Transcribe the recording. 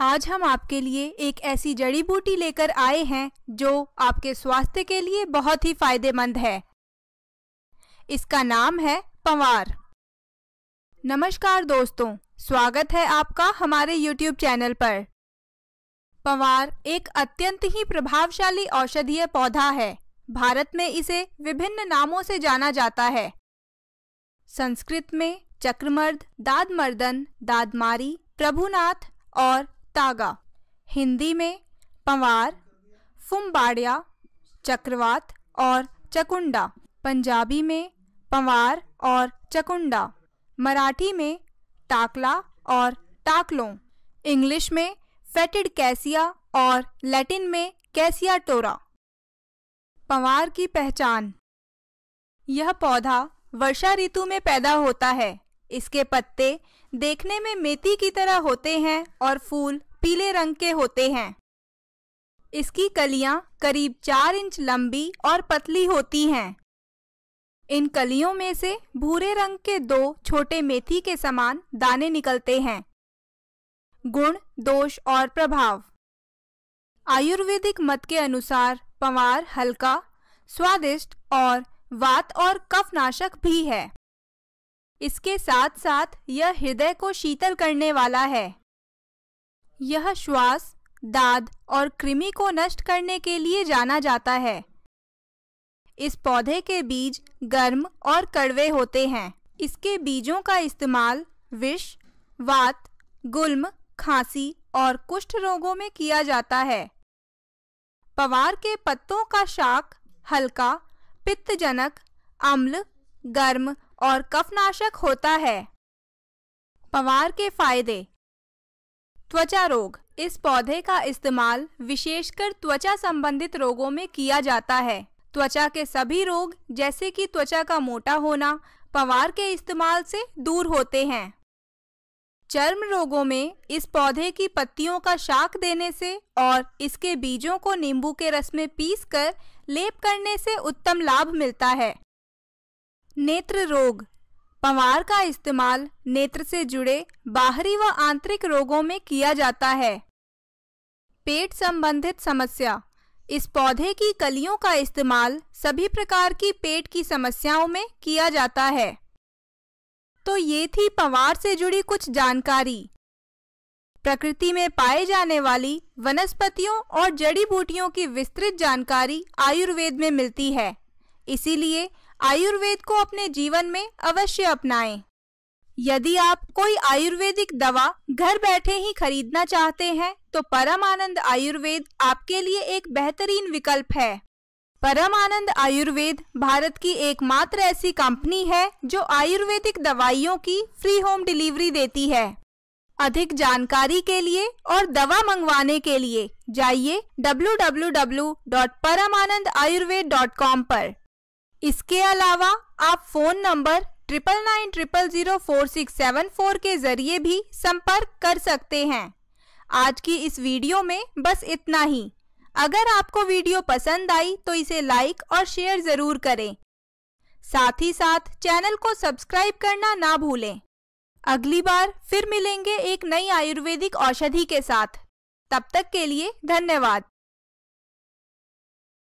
आज हम आपके लिए एक ऐसी जड़ी बूटी लेकर आए हैं जो आपके स्वास्थ्य के लिए बहुत ही फायदेमंद है इसका नाम है पवार नमस्कार दोस्तों स्वागत है आपका हमारे YouTube चैनल पर पवार एक अत्यंत ही प्रभावशाली औषधीय पौधा है भारत में इसे विभिन्न नामों से जाना जाता है संस्कृत में चक्रमर्द दादमर्दन दादमारी प्रभुनाथ और तागा हिंदी में पंवार फुम्बाड़िया चक्रवात और चकुंडा पंजाबी में पंवार और चकुंडा मराठी में टाकला और टाकलों इंग्लिश में फेटिड कैसिया और लैटिन में कैसिया टोरा पंवार की पहचान यह पौधा वर्षा ऋतु में पैदा होता है इसके पत्ते देखने में मेथी की तरह होते हैं और फूल पीले रंग के होते हैं इसकी कलियां करीब चार इंच लंबी और पतली होती हैं इन कलियों में से भूरे रंग के दो छोटे मेथी के समान दाने निकलते हैं गुण दोष और प्रभाव आयुर्वेदिक मत के अनुसार पवार हल्का स्वादिष्ट और वात और कफ नाशक भी है इसके साथ साथ यह हृदय को शीतल करने वाला है यह श्वास दाद और कृमि को नष्ट करने के लिए जाना जाता है इस पौधे के बीज गर्म और कड़वे होते हैं इसके बीजों का इस्तेमाल विष वात गुल्म खांसी और कुष्ठ रोगों में किया जाता है पवार के पत्तों का शाक हल्का पित्तजनक अम्ल गर्म और कफनाशक होता है पवार के फायदे त्वचा रोग इस पौधे का इस्तेमाल विशेषकर त्वचा संबंधित रोगों में किया जाता है त्वचा के सभी रोग जैसे कि त्वचा का मोटा होना पवार के इस्तेमाल से दूर होते हैं चर्म रोगों में इस पौधे की पत्तियों का शाक देने से और इसके बीजों को नींबू के रस में पीसकर लेप करने से उत्तम लाभ मिलता है नेत्र रोग पवार का इस्तेमाल नेत्र से जुड़े बाहरी व आंतरिक रोगों में किया जाता है पेट संबंधित समस्या इस पौधे की कलियों का इस्तेमाल सभी प्रकार की पेट की समस्याओं में किया जाता है तो ये थी पवार से जुड़ी कुछ जानकारी प्रकृति में पाए जाने वाली वनस्पतियों और जड़ी बूटियों की विस्तृत जानकारी आयुर्वेद में मिलती है इसीलिए आयुर्वेद को अपने जीवन में अवश्य अपनाएं। यदि आप कोई आयुर्वेदिक दवा घर बैठे ही खरीदना चाहते हैं तो परम आनंद आयुर्वेद आपके लिए एक बेहतरीन विकल्प है परम आनंद आयुर्वेद भारत की एकमात्र ऐसी कंपनी है जो आयुर्वेदिक दवाइयों की फ्री होम डिलीवरी देती है अधिक जानकारी के लिए और दवा मंगवाने के लिए जाइए W W dot dot Ayurveda com पर इसके अलावा आप phone number triple nine triple zero four six seven four के जरिए भी संपर्क कर सकते हैं आज की इस वीडियो में बस इतना ही अगर आपको वीडियो पसंद आई तो इसे लाइक और शेयर ज़रूर करें साथ ही साथ चैनल को सब्सक्राइब करना ना भूलें अगली बार फिर मिलेंगे एक नई आयुर्वेदिक औषधि के साथ तब तक के लिए धन्यवाद